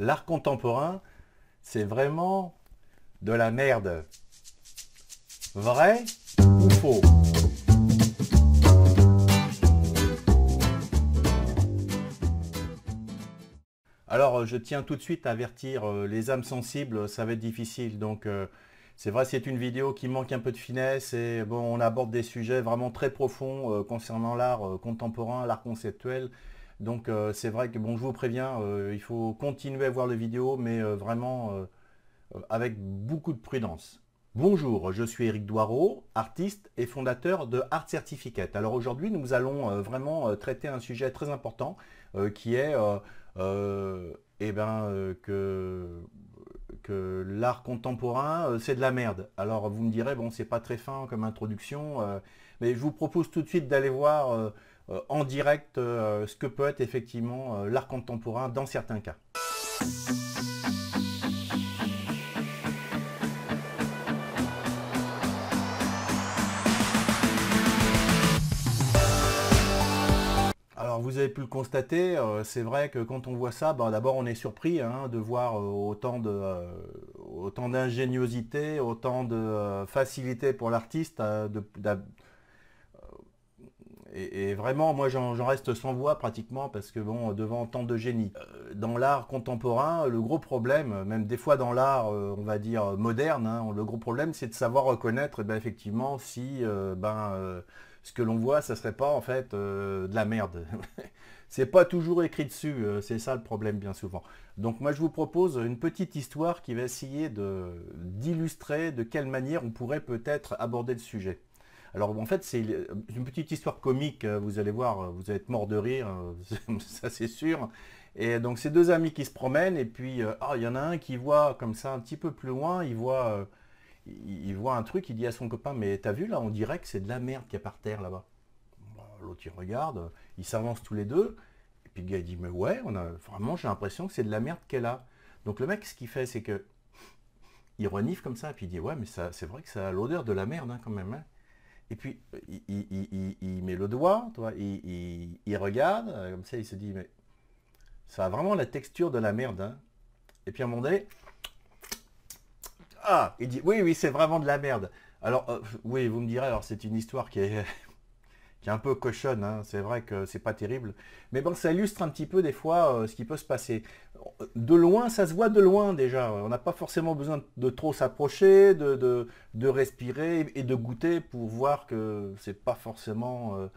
l'art contemporain, c'est vraiment de la merde. Vrai ou faux Alors, euh, je tiens tout de suite à avertir euh, les âmes sensibles, ça va être difficile. Donc, euh, c'est vrai, c'est une vidéo qui manque un peu de finesse et bon, on aborde des sujets vraiment très profonds concernant l'art contemporain, l'art conceptuel. Donc euh, c'est vrai que bon je vous préviens, euh, il faut continuer à voir les vidéos, mais euh, vraiment avec beaucoup de prudence. Bonjour, je suis Eric Doireau, artiste et fondateur de Art Certificate. Alors aujourd'hui nous allons vraiment traiter un sujet très important qui est eh ben, que l'art contemporain, c'est de la merde. Alors vous me direz, bon, c'est pas très fin comme introduction, mais je vous propose tout de suite d'aller voir euh, en direct euh, ce que peut être effectivement euh, l'art contemporain dans certains cas. Alors vous avez pu le constater, c'est vrai que quand on voit ça, bah, d'abord on est surpris hein, de voir autant de autant d'ingéniosité, autant de facilité pour l'artiste et, vraiment, moi, j'en reste sans voix pratiquement parce que bon, devant tant de génies. Euh, dans l'art contemporain, le gros problème, même des fois dans l'art, euh, on va dire moderne, hein, le gros problème, c'est de savoir reconnaître, eh ben, effectivement, si euh, ben, ce que l'on voit, ça serait pas en fait de la merde. c'est pas toujours écrit dessus, c'est ça le problème bien souvent. Donc moi je vous propose une petite histoire qui va essayer d'illustrer de quelle manière on pourrait peut-être aborder le sujet. Alors en fait, c'est une petite histoire comique, euh, vous allez voir, euh, vous allez être mort de rire, euh, ça c'est sûr. Et donc ces deux amis qui se promènent, et puis ah, il y en a un qui voit comme ça un petit peu plus loin, il voit, il, voit un truc, il dit à son copain, mais t'as vu là, on dirait que c'est de la merde qu'il y a par terre là-bas. L'autre il regarde, ils s'avancent tous les deux, et puis le gars il dit, mais ouais, on a, vraiment j'ai l'impression que c'est de la merde qu'elle a. Donc le mec ce qu'il fait c'est que il renifle comme ça, et puis il dit, ouais mais c'est vrai que ça a l'odeur de la merde hein, quand même. Hein. Et puis, euh, il, met le doigt, toi, il, regarde, euh, comme ça, il se dit, mais ça a vraiment la texture de la merde. Hein. Et puis, à un moment donné, ah, il dit, oui, oui, c'est vraiment de la merde. Alors, euh, oui, vous me direz, alors c'est une histoire qui est qui est un peu cochonne, hein. c'est vrai que c'est pas terrible, mais bon, ça illustre un petit peu des fois euh, ce qui peut se passer. De loin, ça se voit de loin déjà, on n'a pas forcément besoin de trop s'approcher, de, respirer et de goûter pour voir que ce n'est pas forcément euh,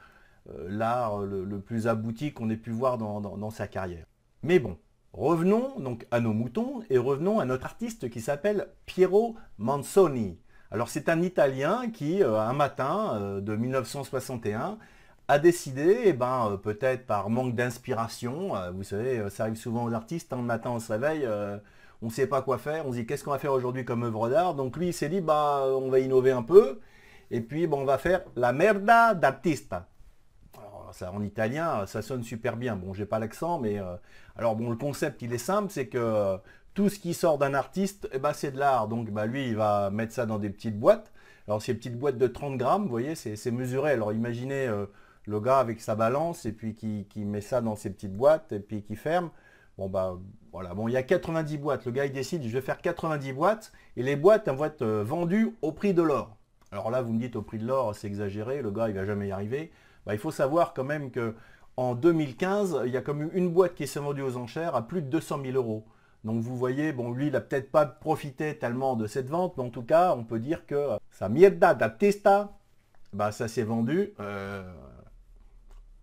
euh, l'art le, plus abouti qu'on ait pu voir dans sa carrière. Mais bon, revenons donc à nos moutons et revenons à notre artiste qui s'appelle Piero Manzoni. Alors c'est un Italien qui, euh, un matin euh, de 1961, a décidé, eh ben, euh, peut-être par manque d'inspiration, vous savez, ça arrive souvent aux artistes, un hein, le matin on se réveille, on ne sait pas quoi faire, on se dit qu'est-ce qu'on va faire aujourd'hui comme œuvre d'art, donc lui il s'est dit, bah, on va innover un peu, et puis on va faire la merda d'artiste » en italien, euh, ça sonne super bien. Bon, j'ai pas l'accent, mais euh, alors bon, le concept il est simple, c'est que euh, tout ce qui sort d'un artiste, eh ben, c'est de l'art. Donc bah, lui, il va mettre ça dans des petites boîtes. Alors ces petites boîtes de 30 grammes, vous voyez, c'est mesuré. Alors imaginez le gars avec sa balance et puis qui, met ça dans ses petites boîtes et puis qui ferme. Bon bah voilà, bon il y a 90 boîtes. Le gars il décide, je vais faire 90 boîtes et les boîtes elles vont être vendues au prix de l'or. Alors là vous me dites au prix de l'or, c'est exagéré, le gars il va jamais y arriver. Bah, il faut savoir quand même que en 2015, il y a comme une boîte qui s'est vendue aux enchères à plus de 200 000 euros. Donc vous voyez, bon, lui, il n'a peut-être pas profité tellement de cette vente, mais en tout cas, on peut dire que euh, sa mierda da testa, bah, ça s'est vendu euh,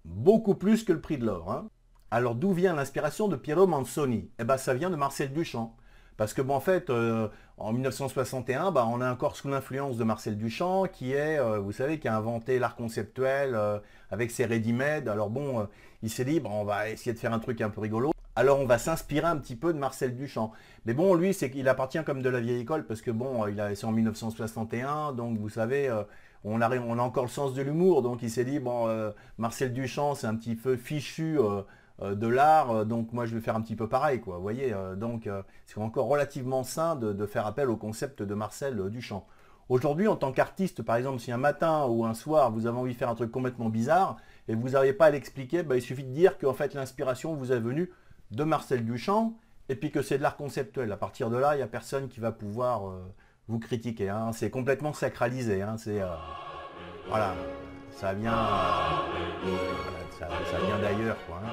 beaucoup plus que le prix de l'or. Hein. Alors d'où vient l'inspiration de Piero Manzoni Eh bien, bah, ça vient de Marcel Duchamp. Parce que, bon, en fait, euh, en 1961, bah, on est encore sous l'influence de Marcel Duchamp, qui est, euh, vous savez, qui a inventé l'art conceptuel euh, avec ses ready-made. Alors bon, il s'est dit, on va essayer de faire un truc un peu rigolo. Alors on va s'inspirer un petit peu de Marcel Duchamp. Mais bon, lui, c'est qu'il appartient comme de la vieille école, parce que bon, il a, c'est en 1961, donc vous savez, on a, on a encore le sens de l'humour. Donc il s'est dit, bon, Marcel Duchamp, c'est un petit peu fichu euh, de l'art, euh, donc moi je vais faire un petit peu pareil, quoi. Vous voyez, euh, donc c'est encore relativement sain de, faire appel au concept de Marcel Duchamp. Aujourd'hui, en tant qu'artiste, par exemple, si un matin ou un soir vous avez envie de faire un truc complètement bizarre et vous n'arrivez pas à l'expliquer, bah, il suffit de dire qu'en fait l'inspiration vous est venue de Marcel Duchamp et puis que c'est de l'art conceptuel. À partir de là, il n'y a personne qui va pouvoir vous critiquer. Hein. C'est complètement sacralisé. Hein. C'est voilà, ça vient ça, vient d'ailleurs. quoi, hein.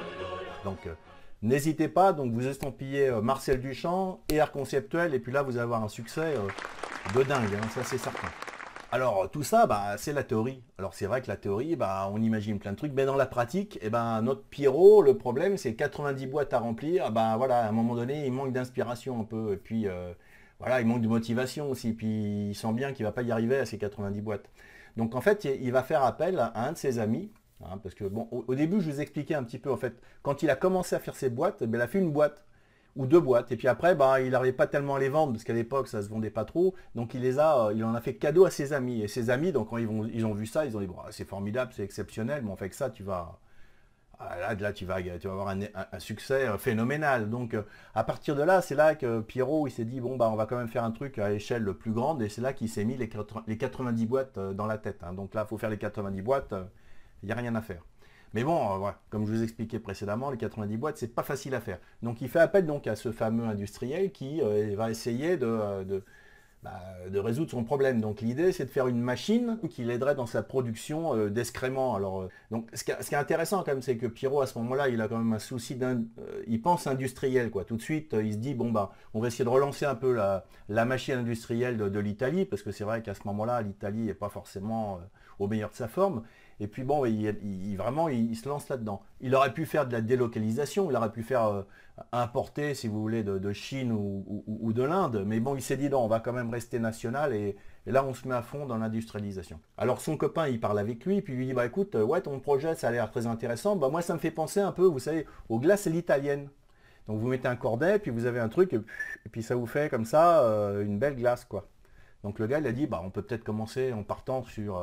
Donc euh, n'hésitez pas, donc vous estampillez euh, Marcel Duchamp et Art Conceptuel, et puis là vous allez avoir un succès euh, de dingue, hein, ça c'est certain. Alors tout ça, bah, c'est la théorie. Alors c'est vrai que la théorie, bah, on imagine plein de trucs, mais dans la pratique, et eh ben, notre Pierrot, le problème c'est 90 boîtes à remplir, bah, voilà, à un moment donné il manque d'inspiration un peu, et puis voilà, il manque de motivation aussi, puis il sent bien qu'il ne va pas y arriver à ces 90 boîtes. Donc en fait il va faire appel à un de ses amis Hein, parce que bon, au, début, je vous expliquais un petit peu en fait, quand il a commencé à faire ses boîtes, ben, il a fait une boîte ou deux boîtes. Et puis après, ben, il n'arrivait pas tellement à les vendre, parce qu'à l'époque, ça se vendait pas trop. Donc il les a, euh, il en a fait cadeau à ses amis. Et ses amis, donc quand ils, vont, ils ont vu ça, ils ont dit, bon, ah, c'est formidable, c'est exceptionnel, mais en fait que ça, tu vas. Ah, là, là tu, vas, tu vas avoir un, succès euh, phénoménal. Donc euh, à partir de là, c'est là que Pierrot il s'est dit bon bah on va quand même faire un truc à échelle plus grande et c'est là qu'il s'est mis les, 90 boîtes dans la tête. Hein, donc là, il faut faire les 90 boîtes. Il n'y a rien à faire. Mais bon, euh, comme je vous expliquais précédemment, les 90 boîtes, ce n'est pas facile à faire. Donc il fait appel donc à ce fameux industriel qui euh, va essayer de, euh, bah, de, résoudre son problème. Donc l'idée, c'est de faire une machine qui l'aiderait dans sa production d'escréments. d'excréments. Alors, donc ce qui, est intéressant quand même, c'est que Pierrot, à ce moment-là, il a quand même un souci d'un... il pense industriel, quoi. Tout de suite, il se dit, bon, bah, on va essayer de relancer un peu la, machine industrielle de, de l'Italie, parce que c'est vrai qu'à ce moment-là, l'Italie n'est pas forcément au meilleur de sa forme. Et puis bon, il, vraiment, il, se lance là-dedans. Il aurait pu faire de la délocalisation, il aurait pu faire euh, importer, si vous voulez, de, Chine ou, de l'Inde. Mais bon, il s'est dit non, on va quand même rester national et, là, on se met à fond dans l'industrialisation. Alors son copain, il parle avec lui, puis lui dit, bah écoute, euh, ouais, ton projet, ça a l'air très intéressant. Bah moi, ça me fait penser un peu, vous savez, aux glaces à l'italienne. Donc vous mettez un cordet, puis vous avez un truc, et puis ça vous fait comme ça euh, une belle glace, quoi. Donc le gars, il a dit, bah on peut peut-être commencer en partant sur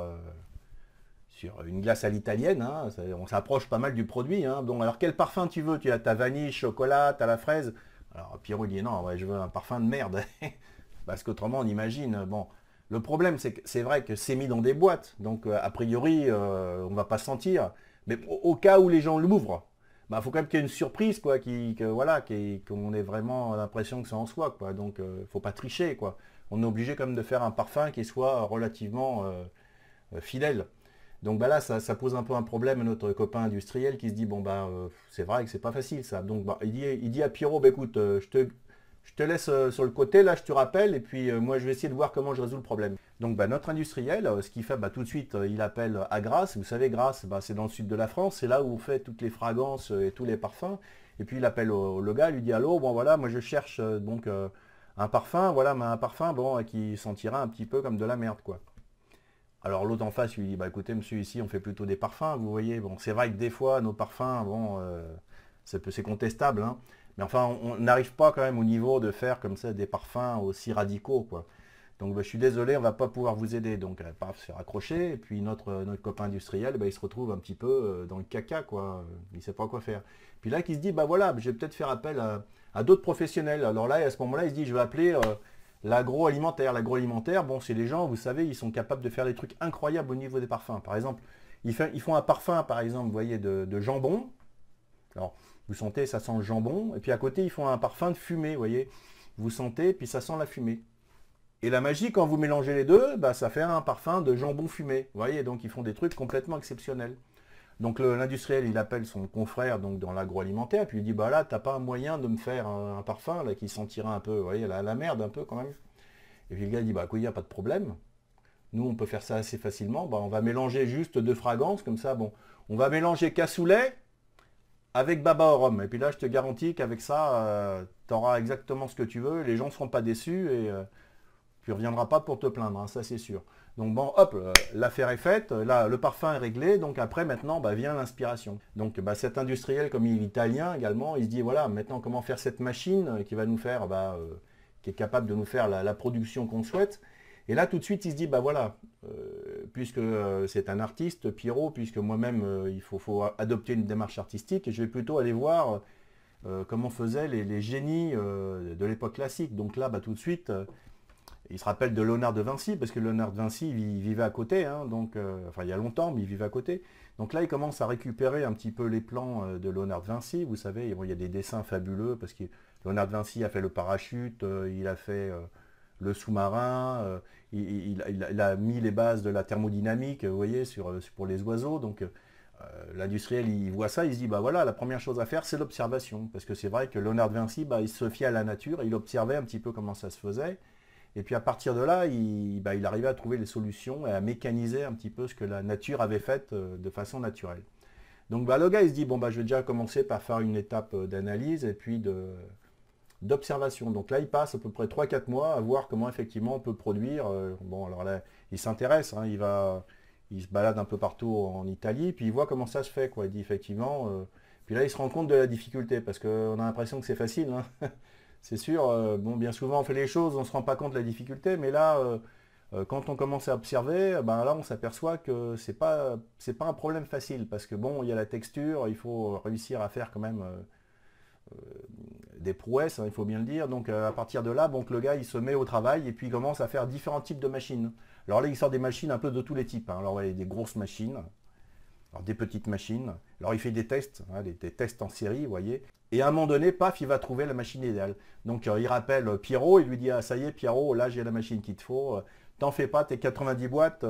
sur une glace à l'italienne. Hein, on s'approche pas mal du produit. Hein. Donc, alors quel parfum tu veux Tu as ta vanille, chocolat, ta la fraise. Alors Pierrot dit non, je veux un parfum de merde. Parce qu'autrement, on imagine. Bon, le problème, c'est que c'est vrai que c'est mis dans des boîtes. Donc, euh, a priori, on euh, on va pas sentir. Mais au, cas où les gens l'ouvrent, il bah, faut quand même qu'il y ait une surprise, quoi, que, voilà, qu'on ait vraiment l'impression que c'est en soi, quoi. Donc, ne euh, faut pas tricher, quoi. On est obligé quand même de faire un parfum qui soit relativement fidèle. Donc bah là, ça, pose un peu un problème à notre copain industriel qui se dit, bon bah euh, c'est vrai que c'est pas facile ça. Donc bah, il, dit, il dit à Pierrot, bah, écoute, euh, je, te, laisse euh, sur le côté, là je te rappelle, et puis moi je vais essayer de voir comment je résous le problème. Donc notre industriel, ce qu'il fait, tout de suite, il appelle à Grasse. Vous savez, Grasse, c'est dans le sud de la France, c'est là où on fait toutes les fragrances et tous les parfums. Et puis il appelle au, le gars, il lui dit, allô, bon voilà, moi je cherche donc un parfum, voilà, mais un parfum, bon, qui sentira un petit peu comme de la merde, quoi. Alors l'autre en face lui dit, bah écoutez monsieur, ici on fait plutôt des parfums, vous voyez, bon c'est vrai que des fois nos parfums, bon, euh, c'est contestable, hein. mais enfin on n'arrive pas quand même au niveau de faire comme ça des parfums aussi radicaux, quoi. Donc bah, je suis désolé, on va pas pouvoir vous aider. Donc elle va se faire Et puis notre, euh, notre copain industriel, bah, il se retrouve un petit peu euh, dans le caca, quoi. Il sait pas quoi faire. Puis là, qui se dit, bah voilà, je vais peut-être faire appel à, d'autres professionnels. Alors là, à ce moment-là, il se dit, je vais appeler L'agroalimentaire, l'agroalimentaire, bon, c'est les gens, vous savez, ils sont capables de faire des trucs incroyables au niveau des parfums. Par exemple, ils, ils font un parfum, par exemple, vous voyez, de, jambon. Alors, vous sentez, ça sent le jambon. Et puis à côté, ils font un parfum de fumée, vous voyez. Vous sentez, puis ça sent la fumée. Et la magie, quand vous mélangez les deux, bah, ça fait un parfum de jambon fumé. Vous voyez, donc ils font des trucs complètement exceptionnels. Donc l'industriel, il appelle son confrère donc dans l'agroalimentaire, puis il dit bah là, t'as pas un moyen de me faire un, parfum là, qui sentira un peu, vous voyez, la, la merde un peu quand même. Et puis le gars dit bah écoute, il n'y a pas de problème. Nous, on peut faire ça assez facilement. Bah, on va mélanger juste deux fragrances, comme ça, bon. On va mélanger cassoulet avec baba au rhum. Et puis là, je te garantis qu'avec ça, euh, tu auras exactement ce que tu veux, les gens ne seront pas déçus et euh, tu ne reviendras pas pour te plaindre, hein, ça c'est sûr. Donc bon, hop, euh, l'affaire est faite, euh, là, le parfum est réglé, donc après, maintenant, bah, vient l'inspiration. Donc bah, cet industriel, comme il est italien également, il se dit, voilà, maintenant, comment faire cette machine euh, qui va nous faire, bah, qui est capable de nous faire la, production qu'on souhaite et là, tout de suite, il se dit, bah voilà, puisque c'est un artiste, Pierrot, puisque moi-même, il faut, adopter une démarche artistique, et je vais plutôt aller voir comment faisaient les, les génies de l'époque classique. Donc là, bah, tout de suite, il se rappelle de Léonard de Vinci, parce que Léonard de Vinci, vivait à côté, hein, donc, euh, enfin il y a longtemps, mais il vivait à côté. Donc là, il commence à récupérer un petit peu les plans euh, de Léonard de Vinci. Vous savez, il y a des dessins fabuleux, parce que Léonard de Vinci a fait le parachute, euh, il a fait le sous-marin, il, a mis les bases de la thermodynamique, vous voyez, sur, pour les oiseaux. Donc l'industriel, il voit ça, il se dit, bah voilà, la première chose à faire, c'est l'observation. Parce que c'est vrai que Léonard de Vinci, bah, il se fiait à la nature, il observait un petit peu comment ça se faisait. Et puis à partir de là, bah, il, arrivait à trouver les solutions et à mécaniser un petit peu ce que la nature avait fait euh, de façon naturelle. Donc bah, le gars, il se dit, bon, bah, je vais déjà commencer par faire une étape euh, d'analyse et puis d'observation. Donc là, il passe à peu près 3-4 mois à voir comment effectivement on peut produire. Euh, bon, alors là, il s'intéresse, hein, il, se balade un peu partout en Italie, puis il voit comment ça se fait. Il dit effectivement, puis là, il se rend compte de la difficulté, parce qu'on a l'impression que c'est facile. Hein c'est sûr, euh, bon, bien souvent on fait les choses, on ne se rend pas compte de la difficulté, mais là, euh, euh, quand on commence à observer, ben là on s'aperçoit que ce n'est pas, un problème facile, parce que bon, il y a la texture, il faut réussir à faire quand même des prouesses, hein, il faut bien le dire. Donc à partir de là, le gars il se met au travail et puis il commence à faire différents types de machines. Alors là, il sort des machines un peu de tous les types. Hein. Alors, il y a des grosses machines, alors, des petites machines. Alors il fait des tests, hein, des, tests en série, vous voyez. Et à un moment donné, paf, il va trouver la machine idéale. Donc euh, il rappelle euh, Pierrot, il lui dit, ah ça y est Pierrot, là j'ai la machine qu'il te faut. Euh, t'en fais pas, tes 90 boîtes,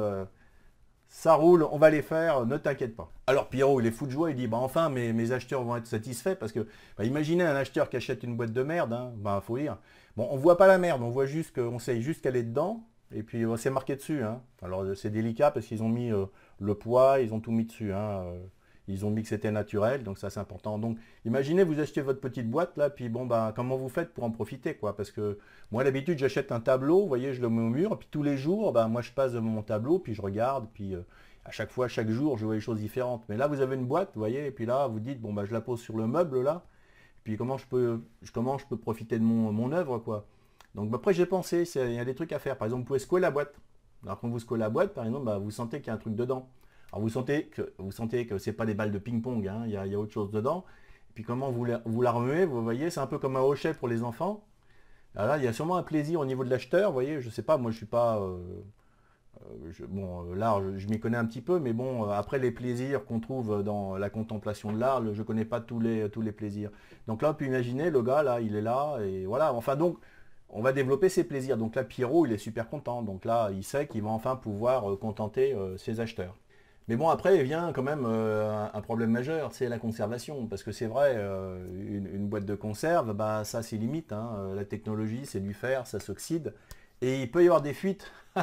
ça roule, on va les faire, ne t'inquiète pas. Alors Pierrot, il est fou de joie, il dit, bah enfin, mes, mes acheteurs vont être satisfaits parce que, bah, imaginez un acheteur qui achète une boîte de merde, hein, bah, faut dire. Bon, on voit pas la merde, on voit juste qu'on sait juste qu'elle est dedans, et puis bah, c'est marqué dessus. Hein. Alors c'est délicat parce qu'ils ont mis euh, le poids, ils ont tout mis dessus. Hein, euh. Ils ont mis que c'était naturel, donc ça c'est important. Donc imaginez vous achetez votre petite boîte là, puis bon bah, comment vous faites pour en profiter quoi Parce que moi d'habitude j'achète un tableau, vous voyez je le mets au mur, puis tous les jours bah, moi je passe mon tableau, puis je regarde, puis euh, à chaque fois, chaque jour je vois les choses différentes. Mais là vous avez une boîte, vous voyez, et puis là vous dites bon bah je la pose sur le meuble là, puis comment je peux, comment je peux profiter de mon, mon œuvre quoi donc bah, après j'ai pensé, il y a des trucs à faire. Par exemple, vous pouvez secouer la boîte. Alors quand vous secouez la boîte, par exemple, bah, vous sentez qu'il y a un truc dedans. Alors vous sentez que vous sentez que c'est pas des balles de ping-pong, hein. il y, a autre chose dedans. Et puis comment vous la, vous remuez, vous voyez, c'est un peu comme un hochet pour les enfants. Alors là, il y a sûrement un plaisir au niveau de l'acheteur, vous voyez, je sais pas, moi je suis pas. Euh, euh, bon, euh, l'art, je, m'y connais un petit peu, mais bon, après les plaisirs qu'on trouve dans la contemplation de l'art, je ne connais pas tous les, tous les plaisirs. Donc là, on peut imaginer, le gars, là, il est là, et voilà. Enfin, donc, on va développer ses plaisirs. Donc là, Pierrot, il est super content. Donc là, il sait qu'il va enfin pouvoir euh, contenter euh, ses acheteurs. Mais bon, après, il vient quand même euh, un problème majeur, c'est la conservation. Parce que c'est vrai, une, boîte de conserve, bah, ça, c'est limite. Hein. La technologie, c'est du fer, ça s'oxyde. Et il peut y avoir des fuites.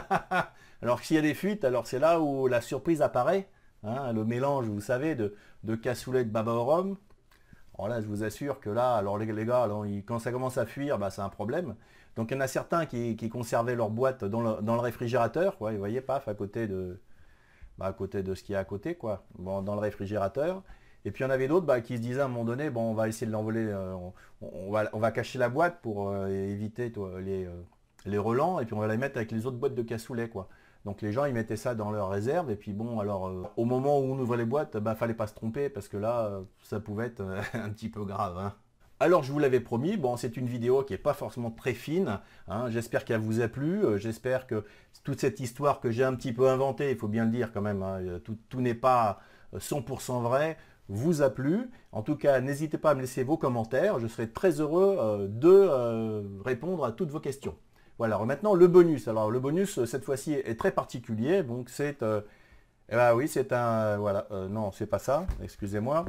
alors s'il y a des fuites, alors c'est là où la surprise apparaît. Hein. le mélange, vous savez, de, de cassoulet de baba au rhum, alors là, je vous assure que là, alors les, gars, quand ça commence à fuir, bah, c'est un problème. Donc il y en a certains qui, conservaient leur boîte dans le, réfrigérateur, vous voyez, paf, à côté de, bah, à côté de ce qui est à côté, dans le réfrigérateur. Et puis il y en avait d'autres bah, qui se disaient à un moment donné, bon, on va essayer de l'envoler, euh, on, va, cacher la boîte pour euh, éviter les, euh, les relents, et puis on va la mettre avec les autres boîtes de cassoulet, quoi. Donc les gens, ils mettaient ça dans leurs réserve. Et puis bon, alors euh, au moment où on ouvrait les boîtes, bah fallait pas se tromper parce que là, euh, ça pouvait être euh, un petit peu grave. Hein. Alors je vous l'avais promis, bon c'est une vidéo qui n'est pas forcément très fine, hein. j'espère qu'elle vous a plu, j'espère que toute cette histoire que j'ai un petit peu inventée, il faut bien le dire quand même, hein, tout, n'est pas 100% vrai, vous a plu. En tout cas, n'hésitez pas à me laisser vos commentaires. Je serai très heureux de répondre à toutes vos questions. Voilà, alors maintenant le bonus. Alors le bonus euh, cette fois-ci est très particulier, donc c'est... Euh, eh ben oui, c'est un... Euh, voilà, non, c'est pas ça, excusez-moi.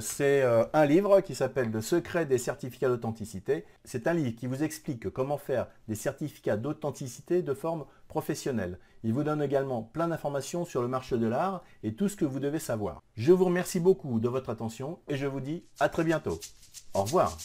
c'est un livre qui s'appelle Le secret des certificats d'authenticité. C'est un livre qui vous explique comment faire des certificats d'authenticité de forme professionnelle. Il vous donne également plein d'informations sur le marché de l'art et tout ce que vous devez savoir. Je vous remercie beaucoup de votre attention et je vous dis à très bientôt. Au revoir.